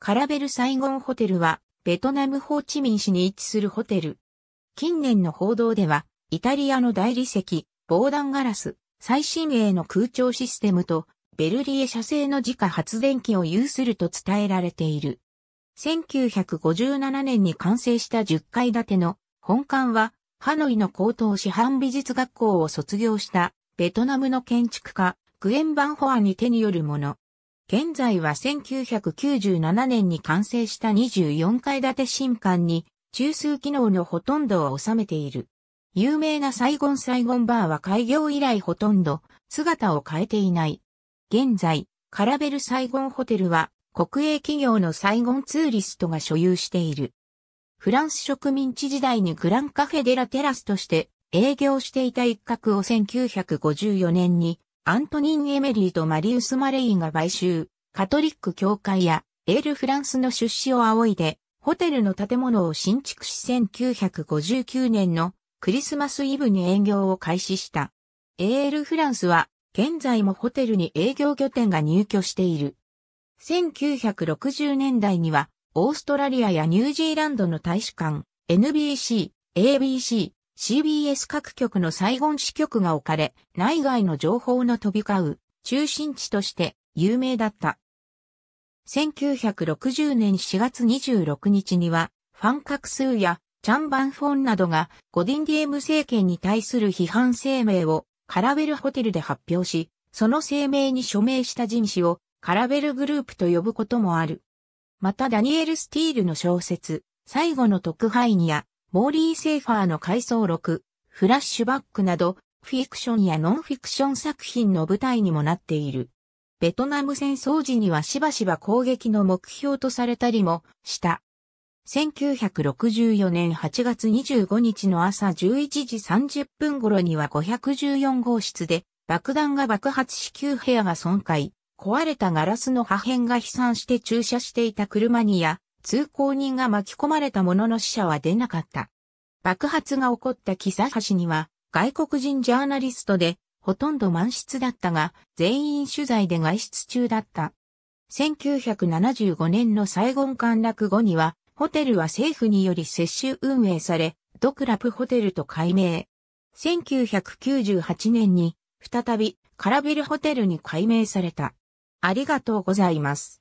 カラベルサイゴンホテルは、ベトナムホーチミン市に位置するホテル。近年の報道では、イタリアの大理石、防弾ガラス、最新鋭の空調システムと、ベルリエ社製の自家発電機を有すると伝えられている。1957年に完成した10階建ての本館は、ハノイの高等師範美術学校を卒業したベトナムの建築家、グエン・バンホアに手によるもの。現在は1997年に完成した24階建て新館に中枢機能のほとんどを収めている。有名なサイゴンサイゴンバーは開業以来ほとんど姿を変えていない。現在、カラベルサイゴンホテルは国営企業のサイゴンツーリストが所有している。フランス植民地時代にグランカフェデラテラスとして営業していた一角を1954年にアントニン・エメリーとマリウス・マレイが買収、カトリック教会やエール・フランスの出資を仰いで、ホテルの建物を新築し1959年のクリスマスイブに営業を開始した。エール・フランスは現在もホテルに営業拠点が入居している。1960年代にはオーストラリアやニュージーランドの大使館、NBC、ABC、CBS 各局のサイゴン支局が置かれ、内外の情報の飛び交う中心地として有名だった。1960年4月26日には、ファン・カクスーやチャン・バンフォンなどがゴディンディエム政権に対する批判声明をカラベルホテルで発表し、その声明に署名した人士をカラベルグループと呼ぶこともある。またダニエル・スティールの小説、最後の特派員やモーリー・セーファーの回想録、フラッシュバックなど、フィクションやノンフィクション作品の舞台にもなっている。ベトナム戦争時にはしばしば攻撃の目標とされたりもした。1964年8月25日の朝11時30分頃には514号室で爆弾が爆発し旧部屋が損壊、壊れたガラスの破片が飛散して駐車していた車にや通行人が巻き込まれたものの死者は出なかった。爆発が起こった木ハシには外国人ジャーナリストでほとんど満室だったが全員取材で外出中だった。1975年の最後陥落後にはホテルは政府により接種運営されドクラプホテルと改名。1998年に再びカラビルホテルに改名された。ありがとうございます。